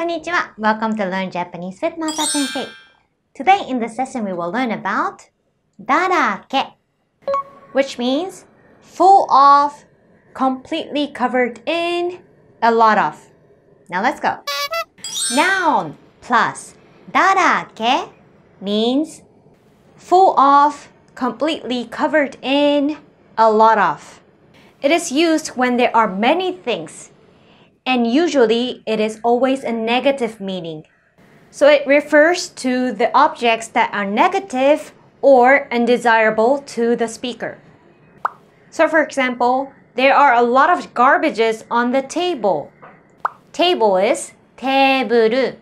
Konnichiwa! Welcome to Learn Japanese with Mata Sensei. Today in this session we will learn about darake, which means full of, completely covered in, a lot of. Now let's go. Noun plus darake means full of, completely covered in, a lot of. It is used when there are many things and usually it is always a negative meaning. So it refers to the objects that are negative or undesirable to the speaker. So for example, there are a lot of garbages on the table. Table is 테이블.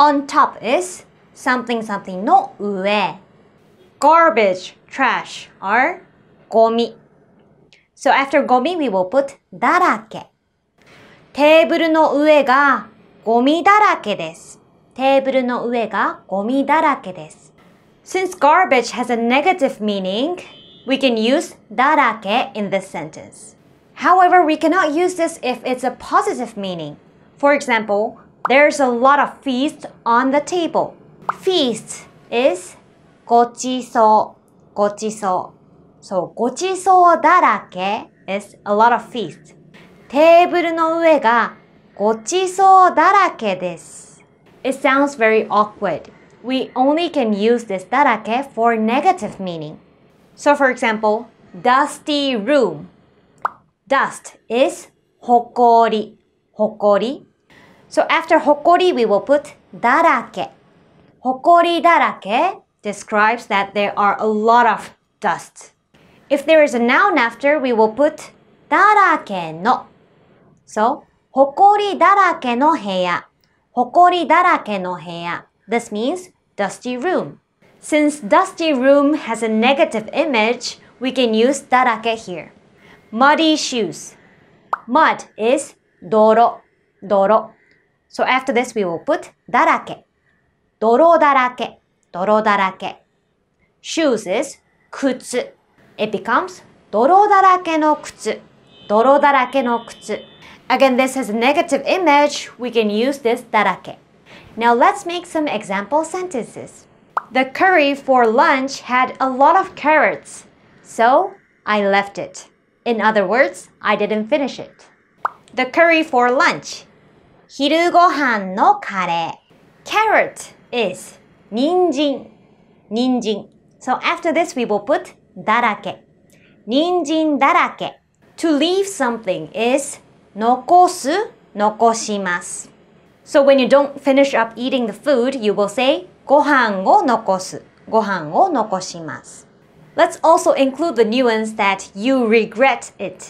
On top is something something no ue. Garbage, trash are gomi. So after gomi we will put darake. テーブルの上がゴミだらけです。テーブルの上がゴミだらけです。Since garbage has a negative meaning, we can use だらけ in this sentence. However, we cannot use this if it's a positive meaning. For example, there's a lot of feast on the table. Feast is ごちそう、ごちそう。So, ごちそうだらけ is a lot of feast. テーブルの上がごちそうだらけです。It sounds very awkward. We only can use this だらけ for negative meaning. So for example, dusty room. Dust is ほこり。ほこり So after ほこり we will put だらけ。ほこりだらけ describes that there are a lot of dust. If there is a noun after, we will put だらけの。So, ほこりだらけの部屋。ほこりだらけの部屋。This means dusty room. Since dusty room has a negative image, we can use だらけ here. Muddy shoes. Mud is 泥。泥。So after this we will put だらけ。泥だらけ。泥だらけ。shoes is 靴。It becomes 泥だらけの靴。泥だらけの靴。Again, this has a negative image. We can use this darake. Now let's make some example sentences. The curry for lunch had a lot of carrots, so I left it. In other words, I didn't finish it. The curry for lunch. 昼ご飯のカレー. Carrot is 人参.人参. So after this, we will put 人参だらけ. To leave something is 残す、残します。So when you don't finish up eating the food, you will say ご飯を残す、ご飯を残します。Let's also include the nuance that you regret it.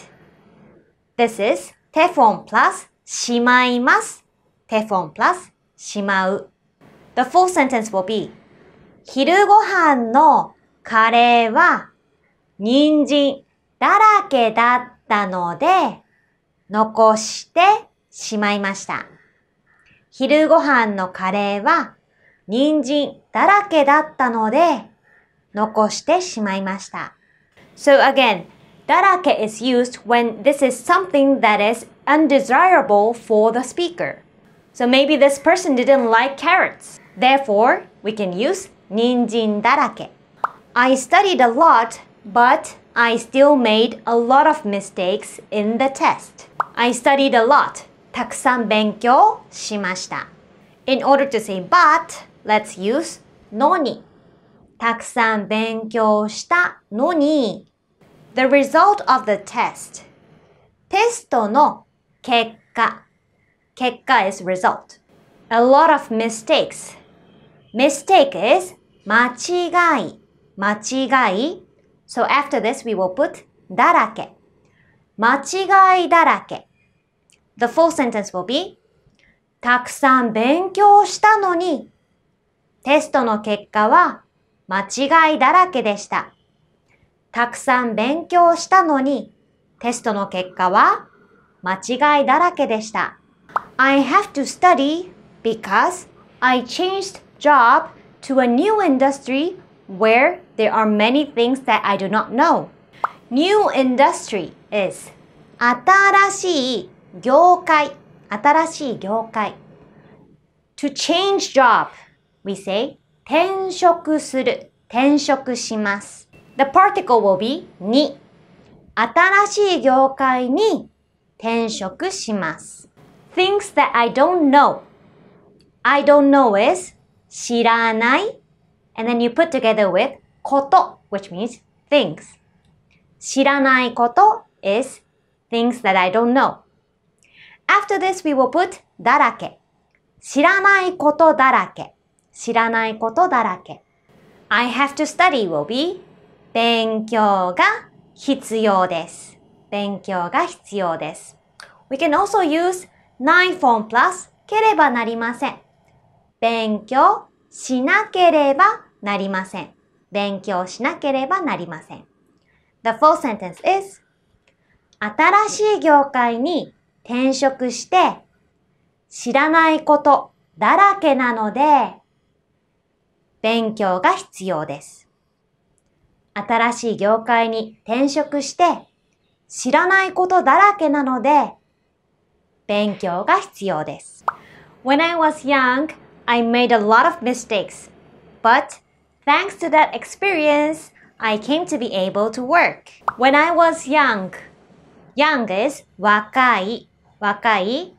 This is テフォン plus しまいます。テフォン p l u しまう。The full sentence will be 昼ご飯のカレーは人参だらけだったので残してしまいました。昼ご飯のカレーは人参だらけだったので残してしまいました。So again, だらけ is used when this is something that is undesirable for the speaker. So maybe this person didn't like carrots. Therefore, we can use 人参だらけ. I studied a lot, but I still made a lot of mistakes in the test. I studied a lot. たくさん勉強しました。In order to say but, let's use のに。たくさん勉強したのに。The result of the test. テストの結果。結果 is result. A lot of mistakes. Mistake is 間違い。間違い。So after this we will put だらけ。間違いだらけ。The full sentence will be たくさん勉強したのにテストの結果は間違いだらけでした。たくさん勉強したのにテストの結果は間違いだらけでした。I have to study because I changed job to a new industry where there are many things that I do not know. New industry is 新しい業界、新しい業界。to change job, we say 転職する、転職します。The particle will be に、新しい業界に転職します。things that I don't know. I don't know is 知らない and then you put together with こと which means things. 知らないこと is things that I don't know. After this, we will put だらけ。知らないことだらけ。知らないことだらけ。I have to study will be 勉強が必要です。勉強が必要です。We can also use 9 form plus ければなりません。勉強しなければなりません。勉強しなければなりません。The full sentence is 新しい業界に転職して知らないことだらけなので、勉強が必要です。新しい業界に転職して知らないことだらけなので、勉強が必要です。When I was young, I made a lot of mistakes. But thanks to that experience, I came to be able to work. When I was young, young is 若い。wakai.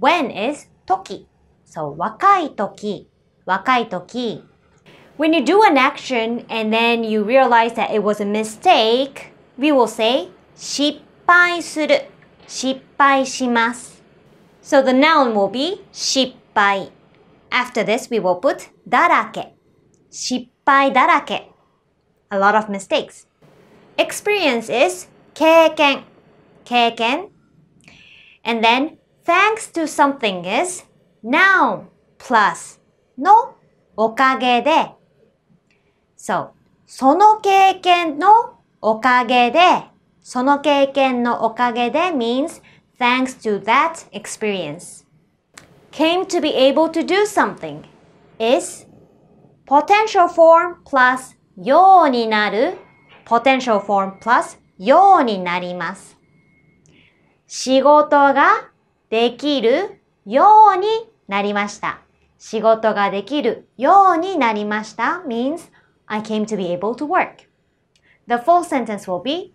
When is toki. So wakai toki. Wakai toki. When you do an action and then you realize that it was a mistake, we will say 失敗する失敗します So the noun will be 失敗 After this we will put 失敗だらけ. A lot of mistakes Experience is 経験経験 and then thanks to something is noun plus のおかげで。So, その経験のおかげで。その経験のおかげで means thanks to that experience. Came to be able to do something is potential form plus ようになる potential form plus ようになります。仕事ができるようになりました。仕事ができるようになりました means I came to be able to work. The full sentence will be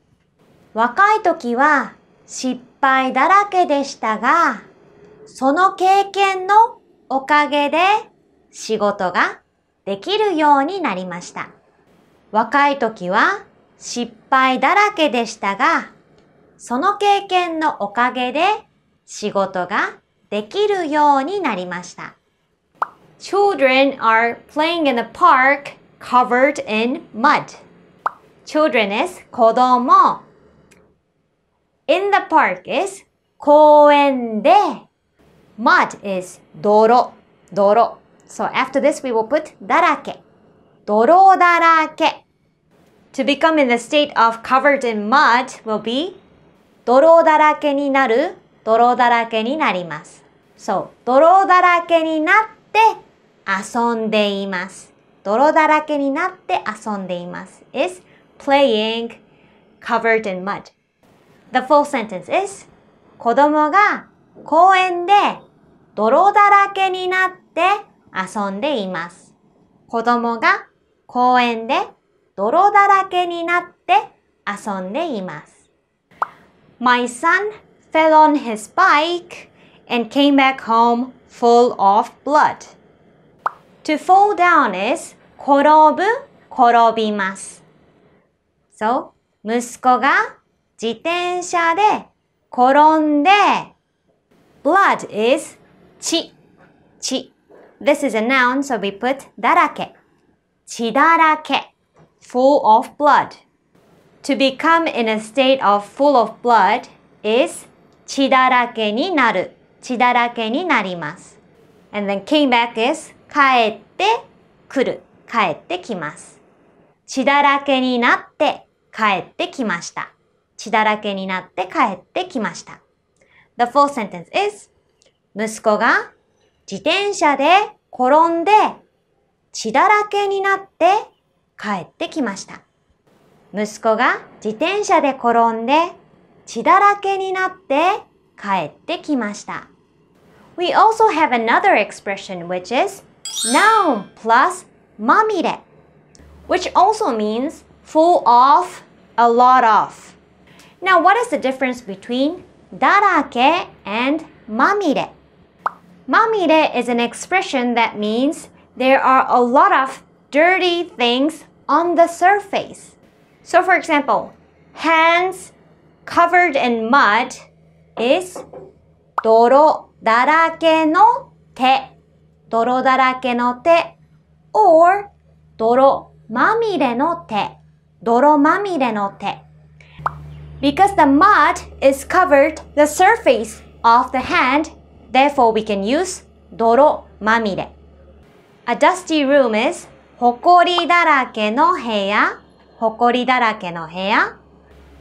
若い時は失敗だらけでしたが、その経験のおかげで仕事ができるようになりました。若い時は失敗だらけでしたが、その経験のおかげで仕事ができるようになりました。Children are playing in the park covered in mud. Children is 子供。In the park is 公園で。Mud is 泥。泥。So after this we will put だらけ。泥だらけ。To become in the state of covered in mud will be 泥だらけになる、泥だらけになります。そう、泥だらけになって遊んでいます。泥だらけになって遊んでいます。is playing covered in mud. The full sentence is 子供が公園で泥だらけになって遊んでいます。子供が公園で泥だらけになって遊んでいます。My son fell on his bike and came back home full of blood. To fall down is So, 息子が自転車で転んで blood is This is a noun, so we put だらけ。血だらけ full of blood. To become in a state of full of blood is 血だらけになる。血だらけになります。And then came back is 帰ってくる。帰ってきます。血だらけになって帰ってきました。血だらけになって帰ってきました。The full sentence is 息子が自転車で転んで血だらけになって帰ってきました。息子が自転車で転んで血だらけになって帰ってきました。We also have another expression which is noun plus まみれ which also means full of, a lot of. Now what is the difference between だらけ and まみれ is an expression that means there are a lot of dirty things on the surface. So for example, hands covered in mud is 泥だらけの手泥だらけの手 or 泥まみれの手泥まみれの手 Because the mud is covered the surface of the hand, therefore we can use 泥まみれ A dusty room is ほこりだらけの部屋埃だらけの部屋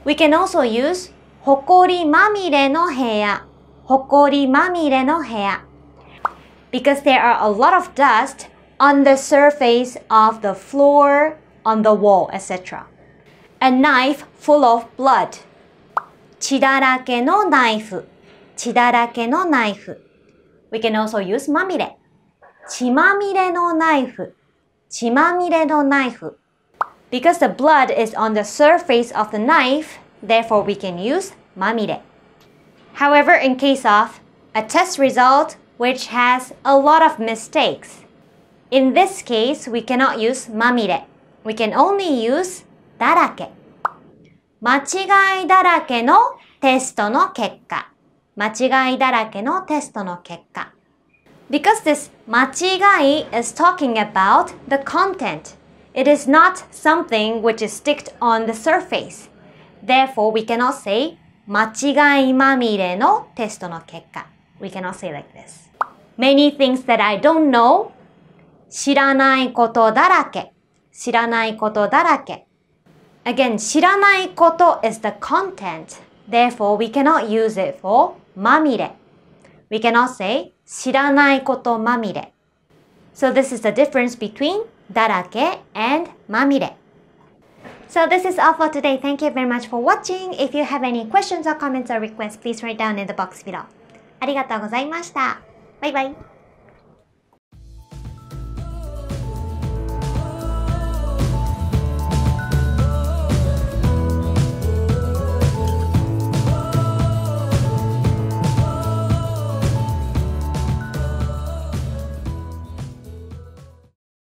We can also use 埃まみれの部屋埃まみれの部屋 Because there are a lot of dust on the surface of the floor, on the wall, etc. A knife full of blood 血だらけのナイフ血だらけのナイフ We can also use まみれ血まみれのナイフ血まみれのナイフ because the blood is on the surface of the knife, therefore we can use mamire. However, in case of a test result which has a lot of mistakes, in this case, we cannot use mamire. We can only use Because this 間違い is talking about the content. It is not something which is sticked on the surface. Therefore, we cannot say We cannot say like this. Many things that I don't know Again, 知らないこと is the content. Therefore, we cannot use it for We cannot say So this is the difference between Darake, and Mamire. So this is all for today. Thank you very much for watching. If you have any questions or comments or requests, please write down in the box below. bye.